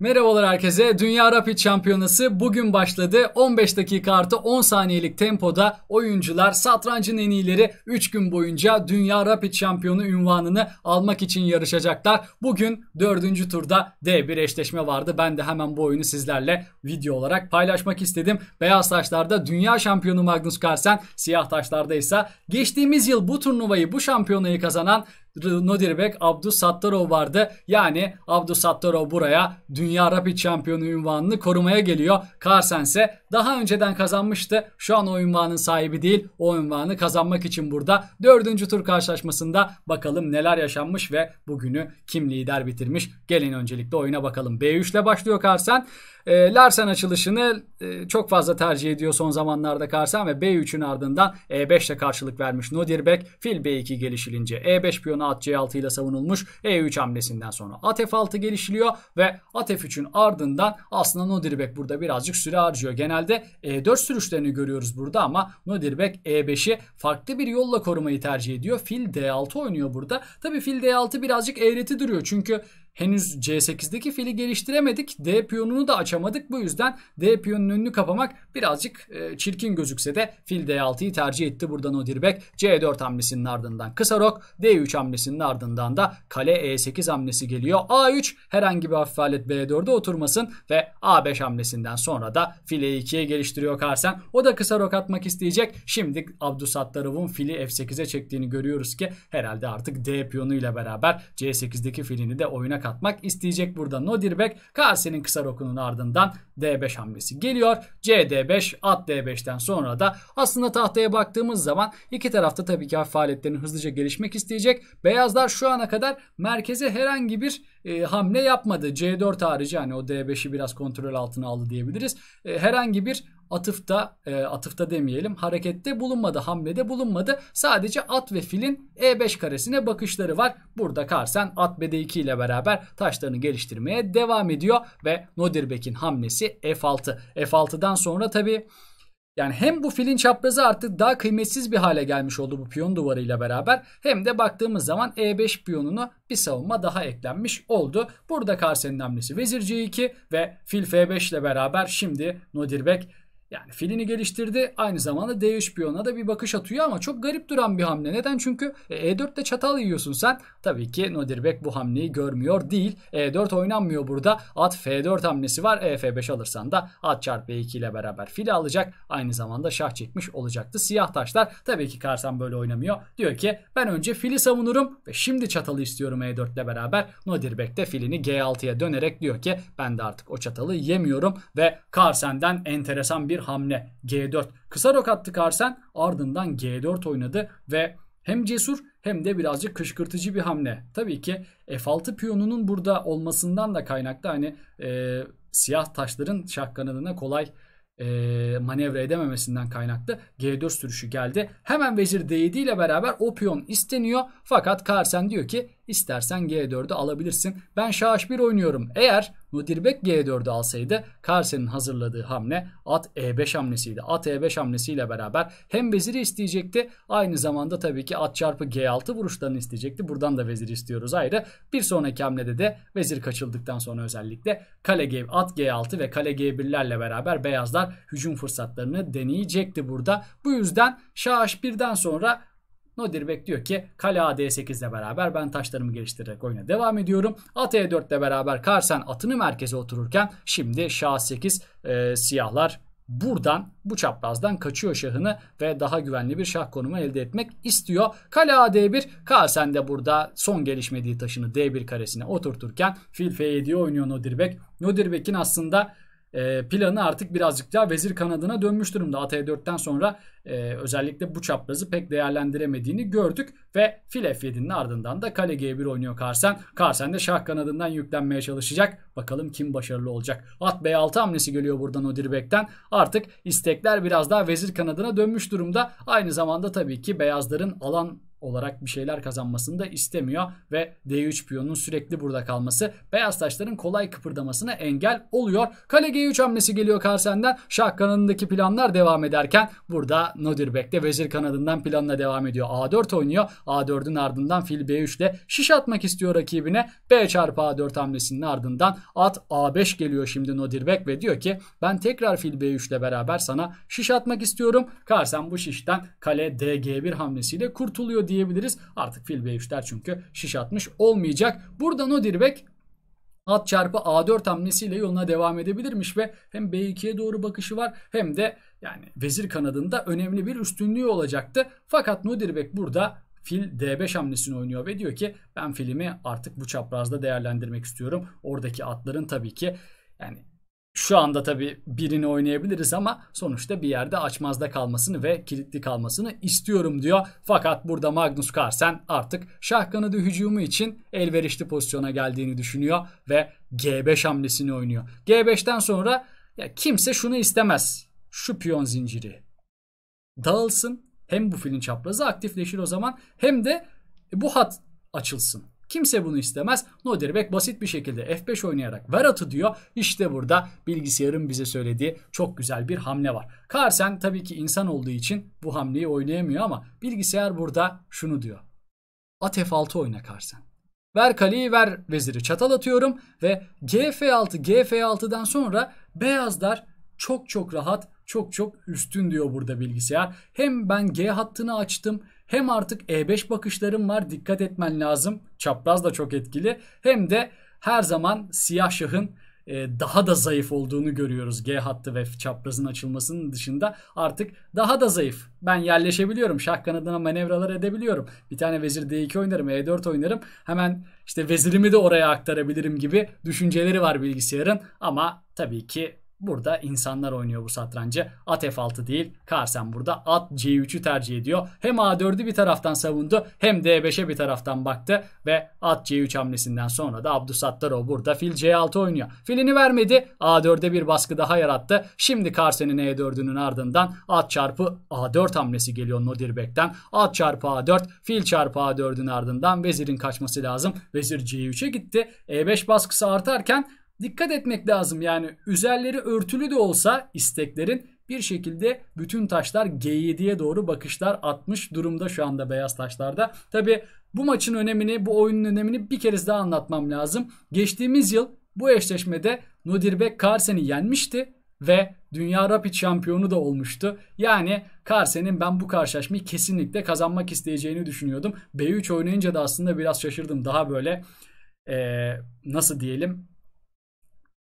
Merhabalar herkese. Dünya Rapid Şampiyonası bugün başladı. 15 dakika artı 10 saniyelik tempoda oyuncular satrancın en iyileri 3 gün boyunca Dünya Rapid Şampiyonu ünvanını almak için yarışacaklar. Bugün 4. turda D1 eşleşme vardı. Ben de hemen bu oyunu sizlerle video olarak paylaşmak istedim. Beyaz taşlarda Dünya Şampiyonu Magnus Carlsen, siyah taşlarda ise geçtiğimiz yıl bu turnuvayı bu şampiyonayı kazanan Nodirbek Abdusattarov vardı. Yani Abdusattarov buraya dünya rapid şampiyonu ünvanını korumaya geliyor. Carlsen ise daha önceden kazanmıştı. Şu an o ünvanın sahibi değil. O ünvanı kazanmak için burada. Dördüncü tur karşılaşmasında bakalım neler yaşanmış ve bugünü kim lider bitirmiş. Gelin öncelikle oyuna bakalım. B3 ile başlıyor Carlsen. E, Larsen açılışını e, çok fazla tercih ediyor son zamanlarda Karsen ve B3'ün ardından E5 ile karşılık vermiş Nodirbek. Fil B2 gelişilince E5 piyonu at C6 ile savunulmuş. E3 hamlesinden sonra at F6 gelişiliyor ve at F3'ün ardından aslında Nodirbek burada birazcık süre harcıyor. Genelde E4 sürüşlerini görüyoruz burada ama Nodirbek E5'i farklı bir yolla korumayı tercih ediyor. Fil D6 oynuyor burada. Tabii fil D6 birazcık eğreti duruyor çünkü henüz C8'deki fili geliştiremedik. D piyonunu da açamadık. Bu yüzden D piyonun önünü kapamak birazcık e, çirkin gözükse de fil D6'yı tercih etti buradan Odirbek. C4 hamlesinin ardından kısa rok, D3 hamlesinin ardından da kale E8 hamlesi geliyor. A3 herhangi bir hafif alet B4'e oturmasın ve A5 hamlesinden sonra da fil E2'ye geliştiriyor Karsen. O da kısa rok atmak isteyecek. Şimdi Abdusattarov'un fili F8'e çektiğini görüyoruz ki herhalde artık D ile beraber C8'deki filini de oyuna katmak isteyecek burada Nodirbek. Kase'nin kısa rokunun ardından D5 hamlesi geliyor. CD5 at D5'ten sonra da aslında tahtaya baktığımız zaman iki tarafta tabii ki faaliyetlerini hızlıca gelişmek isteyecek. Beyazlar şu ana kadar merkeze herhangi bir e, hamle yapmadı. C4 harici hani o D5'i biraz kontrol altına aldı diyebiliriz. E, herhangi bir atıfta e, atıfta demeyelim harekette bulunmadı hamlede bulunmadı sadece at ve filin e5 karesine bakışları var burada Karsen at bd2 ile beraber taşlarını geliştirmeye devam ediyor ve Nodirbek'in hamlesi f6 f6'dan sonra tabi yani hem bu filin çaprazı artık daha kıymetsiz bir hale gelmiş oldu bu piyon duvarıyla beraber hem de baktığımız zaman E5 piyonunu bir savunma daha eklenmiş oldu. Burada Karsen'in hamlesi vezir C2 ve fil F5 ile beraber şimdi Nodirbek yani filini geliştirdi aynı zamanda D3 piyona da bir bakış atıyor ama çok garip duran bir hamle. Neden? Çünkü E4'te e çatal yiyorsun sen. Tabii ki Nodirbek bu hamleyi görmüyor değil. E4 oynanmıyor burada. At F4 hamlesi var. E F5 alırsan da at çarp E2 ile beraber fili alacak. Aynı zamanda şah çekmiş olacaktı. Siyah taşlar tabii ki Karsan böyle oynamıyor. Diyor ki ben önce fili savunurum ve şimdi çatalı istiyorum E4 ile beraber. Nodirbek de filini G6'ya dönerek diyor ki ben de artık o çatalı yemiyorum ve Karsen'den enteresan bir hamle G4. Kısa rok attı Karsen ardından G4 oynadı ve hem cesur hem de birazcık kışkırtıcı bir hamle. Tabii ki F6 piyonunun burada olmasından da kaynaklı hani e, siyah taşların şah kanadına kolay e, manevra edememesinden kaynaklı G4 sürüşü geldi. Hemen vezir D7 ile beraber o piyon isteniyor. Fakat Karsen diyor ki İstersen G4'ü alabilirsin. Ben şah h1 oynuyorum. Eğer Nudirbek G4'ü alsaydı Karsen'in hazırladığı hamle at E5 hamlesiydi. At E5 hamlesiyle beraber hem veziri isteyecekti. Aynı zamanda tabii ki at çarpı G6 vuruşlarını isteyecekti. Buradan da vezir istiyoruz ayrı. Bir sonraki hamlede de vezir kaçıldıktan sonra özellikle kale G, at G6 ve kale G1'lerle beraber beyazlar hücum fırsatlarını deneyecekti burada. Bu yüzden şah h1'den sonra Nodirbek diyor ki kale ad 8 ile beraber ben taşlarımı geliştirerek oyuna devam ediyorum. At e4 ile beraber Karsen atını merkeze otururken şimdi şah 8 e, siyahlar buradan bu çaprazdan kaçıyor şahını ve daha güvenli bir şah konumu elde etmek istiyor. Kale AD1 Karsen de burada son gelişmediği taşını D1 karesine oturturken fil F7'ye oynuyor Nodirbek. Nodirbek'in aslında e, planı artık birazcık daha vezir kanadına dönmüş durumda. At 4ten sonra e, özellikle bu çaprazı pek değerlendiremediğini gördük ve fil F7'nin ardından da kale G1 oynuyor Karsen. Karsen de şah kanadından yüklenmeye çalışacak. Bakalım kim başarılı olacak. At B6 hamlesi geliyor buradan Odirbek'ten. Artık istekler biraz daha vezir kanadına dönmüş durumda. Aynı zamanda tabii ki beyazların alan olarak bir şeyler kazanmasını da istemiyor ve D3 piyonun sürekli burada kalması beyaz taşların kolay kıpırdamasına engel oluyor. Kale G3 hamlesi geliyor Karsen'den. Şah kanadındaki planlar devam ederken burada Nodirbek de vezir kanadından planla devam ediyor. A4 oynuyor. A4'ün ardından fil B3 ile şiş atmak istiyor rakibine. B çarpı A4 hamlesinin ardından at A5 geliyor şimdi Nodirbek ve diyor ki ben tekrar fil B3 ile beraber sana şiş atmak istiyorum. Karsen bu şişten kale DG1 hamlesiyle kurtuluyor diyebiliriz. Artık fil B3'ler çünkü şiş atmış olmayacak. Burada o dirbek at çarpı A4 hamlesiyle yoluna devam edebilirmiş ve hem B2'ye doğru bakışı var hem de yani vezir kanadında önemli bir üstünlüğü olacaktı. Fakat Nudirbek burada fil D5 hamlesini oynuyor ve diyor ki ben filimi artık bu çaprazda değerlendirmek istiyorum. Oradaki atların tabii ki yani şu anda tabii birini oynayabiliriz ama sonuçta bir yerde açmazda kalmasını ve kilitli kalmasını istiyorum diyor. Fakat burada Magnus Carlsen artık şah kanadı hücumu için elverişli pozisyona geldiğini düşünüyor ve G5 hamlesini oynuyor. G5'ten sonra ya kimse şunu istemez. Şu piyon zinciri dağılsın. Hem bu filin çaprazı aktifleşir o zaman hem de bu hat açılsın. Kimse bunu istemez. Nodirbek basit bir şekilde F5 oynayarak ver atı diyor. İşte burada bilgisayarın bize söylediği çok güzel bir hamle var. Karsen tabii ki insan olduğu için bu hamleyi oynayamıyor ama bilgisayar burada şunu diyor. At F6 oyna Karsen. Ver kaleyi ver veziri çatal atıyorum ve Gf6 Gf6'dan sonra beyazlar çok çok rahat çok çok üstün diyor burada bilgisayar. Hem ben G hattını açtım hem artık E5 bakışlarım var dikkat etmen lazım. Çapraz da çok etkili. Hem de her zaman siyah şahın e, daha da zayıf olduğunu görüyoruz. G hattı ve çaprazın açılmasının dışında artık daha da zayıf. Ben yerleşebiliyorum. Şah kanadına manevralar edebiliyorum. Bir tane vezir D2 oynarım, E4 oynarım. Hemen işte vezirimi de oraya aktarabilirim gibi düşünceleri var bilgisayarın. Ama tabii ki Burada insanlar oynuyor bu satrancı. At F6 değil. Karsen burada at C3'ü tercih ediyor. Hem A4'ü bir taraftan savundu hem D5'e bir taraftan baktı ve at C3 hamlesinden sonra da Abdüsattarov burada fil C6 oynuyor. Filini vermedi. A4'e bir baskı daha yarattı. Şimdi Karsen'in E4'ünün ardından at çarpı A4 hamlesi geliyor Nodirbek'ten. At çarpı A4, fil çarpı A4'ün ardından vezirin kaçması lazım. Vezir C3'e gitti. E5 baskısı artarken dikkat etmek lazım. Yani üzerleri örtülü de olsa isteklerin bir şekilde bütün taşlar G7'ye doğru bakışlar atmış durumda şu anda beyaz taşlarda. Tabi bu maçın önemini, bu oyunun önemini bir kez daha anlatmam lazım. Geçtiğimiz yıl bu eşleşmede Nudirbek Carsen'i yenmişti ve dünya rapid şampiyonu da olmuştu. Yani Carsen'in ben bu karşılaşmayı kesinlikle kazanmak isteyeceğini düşünüyordum. B3 oynayınca da aslında biraz şaşırdım. Daha böyle ee, nasıl diyelim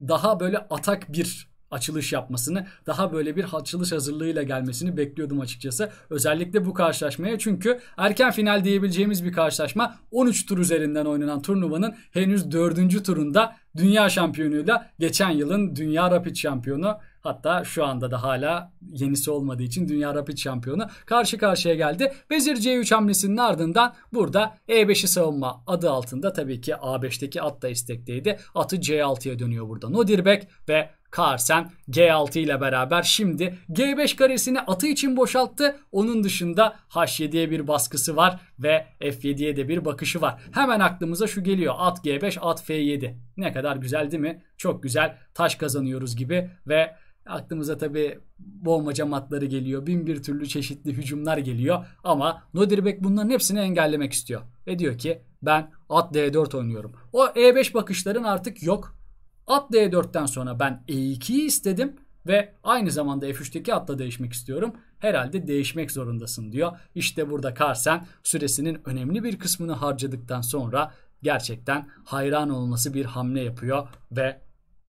daha böyle atak bir açılış yapmasını, daha böyle bir açılış hazırlığıyla gelmesini bekliyordum açıkçası. Özellikle bu karşılaşmaya çünkü erken final diyebileceğimiz bir karşılaşma 13 tur üzerinden oynanan turnuvanın henüz 4. turunda dünya şampiyonuyla geçen yılın dünya rapid şampiyonu Hatta şu anda da hala yenisi olmadığı için dünya rapid şampiyonu karşı karşıya geldi. Bezir C3 hamlesinin ardından burada E5'i savunma adı altında tabii ki A5'teki at da istekteydi. Atı C6'ya dönüyor burada Nodirbek ve Carsen G6 ile beraber şimdi G5 karesini atı için boşalttı. Onun dışında H7'ye bir baskısı var ve F7'ye de bir bakışı var. Hemen aklımıza şu geliyor. At G5, at F7. Ne kadar güzel değil mi? Çok güzel taş kazanıyoruz gibi ve Aklımıza tabi boğmaca matları geliyor. Bin bir türlü çeşitli hücumlar geliyor. Ama Nodirbek bunların hepsini engellemek istiyor. Ve diyor ki ben at D4 oynuyorum. O E5 bakışların artık yok. At D4'ten sonra ben E2'yi istedim ve aynı zamanda F3'teki atla değişmek istiyorum. Herhalde değişmek zorundasın diyor. İşte burada Carsen süresinin önemli bir kısmını harcadıktan sonra gerçekten hayran olması bir hamle yapıyor ve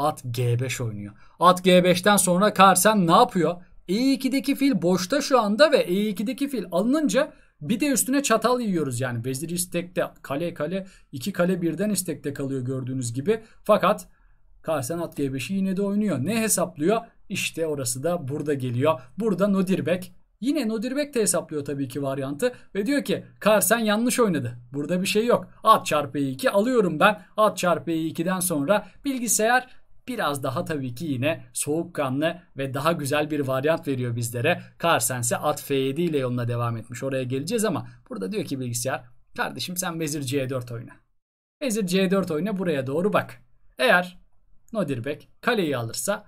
At G5 oynuyor. At G5'ten sonra Carlsen ne yapıyor? E2'deki fil boşta şu anda ve E2'deki fil alınınca bir de üstüne çatal yiyoruz yani. Vezir istekte kale kale iki kale birden istekte kalıyor gördüğünüz gibi. Fakat Carlsen at G5'i yine de oynuyor. Ne hesaplıyor? İşte orası da burada geliyor. Burada Nodirbek Yine Nodirbek de hesaplıyor tabii ki varyantı ve diyor ki Carlsen yanlış oynadı. Burada bir şey yok. At çarpı e 2 alıyorum ben. At çarpı e 2'den sonra bilgisayar biraz daha tabii ki yine soğukkanlı ve daha güzel bir varyant veriyor bizlere. Carsense at F7 ile yoluna devam etmiş. Oraya geleceğiz ama burada diyor ki bilgisayar kardeşim sen vezir C4 oyna. Vezir C4 oyna buraya doğru bak. Eğer Nodirbek kaleyi alırsa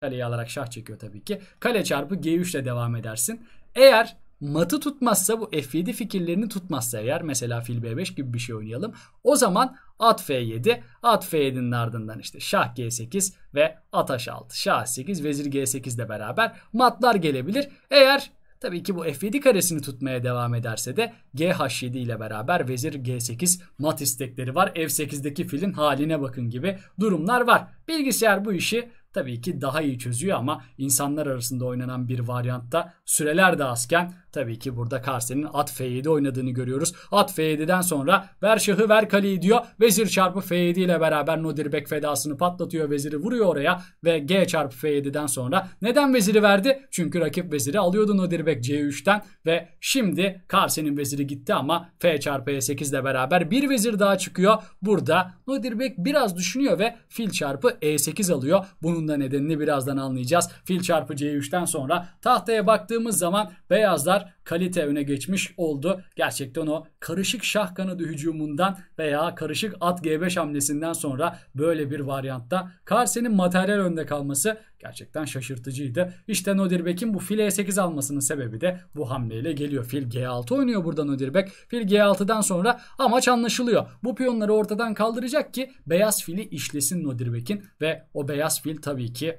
kaleyi alarak şah çekiyor tabii ki. Kale çarpı G3 ile devam edersin. Eğer matı tutmazsa bu F7 fikirlerini tutmazsa eğer mesela fil B5 gibi bir şey oynayalım. O zaman at F7, at F7'nin ardından işte şah G8 ve at H6, şah 8 vezir G8 ile beraber matlar gelebilir. Eğer Tabii ki bu F7 karesini tutmaya devam ederse de GH7 ile beraber vezir G8 mat istekleri var. F8'deki filin haline bakın gibi durumlar var. Bilgisayar bu işi tabii ki daha iyi çözüyor ama insanlar arasında oynanan bir varyantta süreler de azken Tabii ki burada Karsen'in at F7 oynadığını görüyoruz. At F7'den sonra ver şahı ver kaleyi diyor. Vezir çarpı F7 ile beraber Nodirbek fedasını patlatıyor. Veziri vuruyor oraya ve G çarpı F7'den sonra neden veziri verdi? Çünkü rakip veziri alıyordu Nodirbek C3'ten ve şimdi Karsen'in veziri gitti ama F çarpı E8 ile beraber bir vezir daha çıkıyor. Burada Nodirbek biraz düşünüyor ve fil çarpı E8 alıyor. Bunun da nedenini birazdan anlayacağız. Fil çarpı C3'ten sonra tahtaya baktığımız zaman beyazlar kalite öne geçmiş oldu. Gerçekten o karışık şah kanadı hücumundan veya karışık at G5 hamlesinden sonra böyle bir varyantta Carsen'in materyal önde kalması gerçekten şaşırtıcıydı. İşte Nodirbek'in bu fil E8 almasının sebebi de bu hamleyle geliyor. Fil G6 oynuyor burada Nodirbek. Fil G6'dan sonra amaç anlaşılıyor. Bu piyonları ortadan kaldıracak ki beyaz fili işlesin Nodirbek'in ve o beyaz fil tabii ki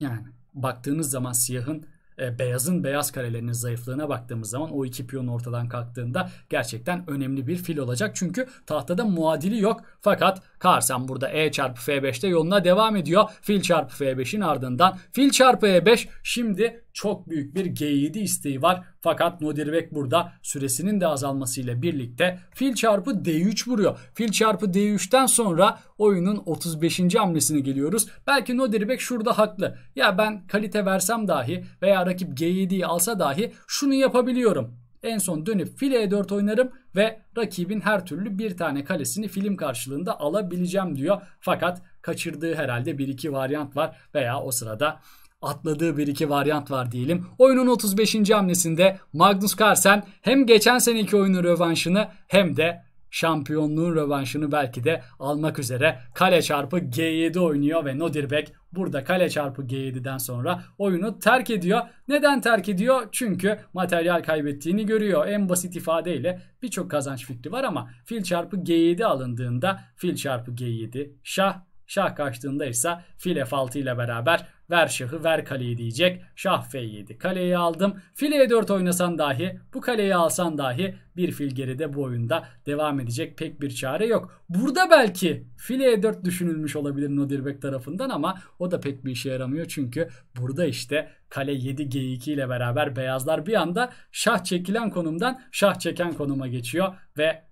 yani baktığınız zaman siyahın e, beyazın beyaz karelerinin zayıflığına baktığımız zaman o iki piyon ortadan kalktığında gerçekten önemli bir fil olacak. Çünkü tahtada muadili yok. Fakat Karsan burada E çarpı F5'te yoluna devam ediyor. Fil çarpı F5'in ardından fil çarpı E5 şimdi çok büyük bir G7 isteği var. Fakat Nodirbek burada süresinin de azalmasıyla birlikte fil çarpı D3 vuruyor. Fil çarpı D3'ten sonra oyunun 35. hamlesine geliyoruz. Belki Nodirbek şurada haklı. Ya ben kalite versem dahi veya rakip G7'yi alsa dahi şunu yapabiliyorum. En son dönüp fil E4 oynarım ve rakibin her türlü bir tane kalesini film karşılığında alabileceğim diyor. Fakat kaçırdığı herhalde bir iki varyant var veya o sırada atladığı bir iki varyant var diyelim. Oyunun 35. hamlesinde Magnus Carlsen hem geçen seneki oyunun rövanşını hem de şampiyonluğun rövanşını belki de almak üzere kale çarpı G7 oynuyor ve Nodirbek burada kale çarpı G7'den sonra oyunu terk ediyor. Neden terk ediyor? Çünkü materyal kaybettiğini görüyor. En basit ifadeyle birçok kazanç fikri var ama fil çarpı G7 alındığında fil çarpı G7 şah Şah kaçtığında ise fil f6 ile beraber ver şahı ver kaleyi diyecek. Şah f7 kaleyi aldım. Fil e4 oynasan dahi bu kaleyi alsan dahi bir fil geride bu oyunda devam edecek pek bir çare yok. Burada belki fil e4 düşünülmüş olabilir Nodirbek tarafından ama o da pek bir işe yaramıyor. Çünkü burada işte kale 7 g2 ile beraber beyazlar bir anda şah çekilen konumdan şah çeken konuma geçiyor ve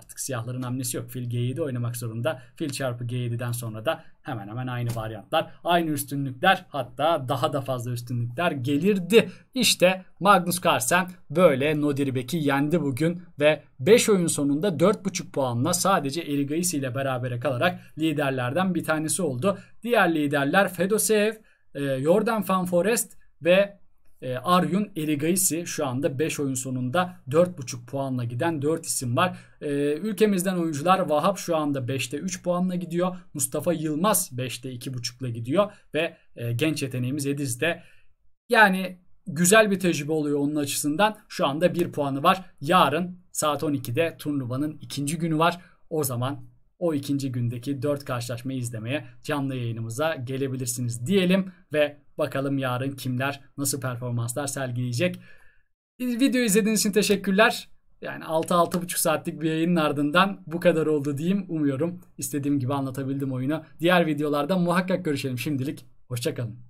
Artık siyahların hamlesi yok. Fil G7 oynamak zorunda. Fil çarpı G7'den sonra da hemen hemen aynı varyantlar, aynı üstünlükler hatta daha da fazla üstünlükler gelirdi. İşte Magnus Carlsen böyle Nodiribek'i yendi bugün ve 5 oyun sonunda 4.5 puanla sadece Erigais ile berabere kalarak liderlerden bir tanesi oldu. Diğer liderler Fedoseev, e, Jordan Van Forest ve e, Aryun Erigaisi şu anda 5 oyun sonunda 4.5 puanla giden 4 isim var. E, ülkemizden oyuncular Vahap şu anda 5'te 3 puanla gidiyor. Mustafa Yılmaz 5'te 2.5'la gidiyor ve e, genç yeteneğimiz Ediz de yani güzel bir tecrübe oluyor onun açısından. Şu anda 1 puanı var. Yarın saat 12'de turnuvanın ikinci günü var. O zaman o ikinci gündeki dört karşılaşmayı izlemeye canlı yayınımıza gelebilirsiniz diyelim ve bakalım yarın kimler nasıl performanslar sergileyecek. Video izlediğiniz için teşekkürler. Yani 6-6,5 saatlik bir yayının ardından bu kadar oldu diyeyim. Umuyorum istediğim gibi anlatabildim oyunu. Diğer videolarda muhakkak görüşelim şimdilik. Hoşçakalın.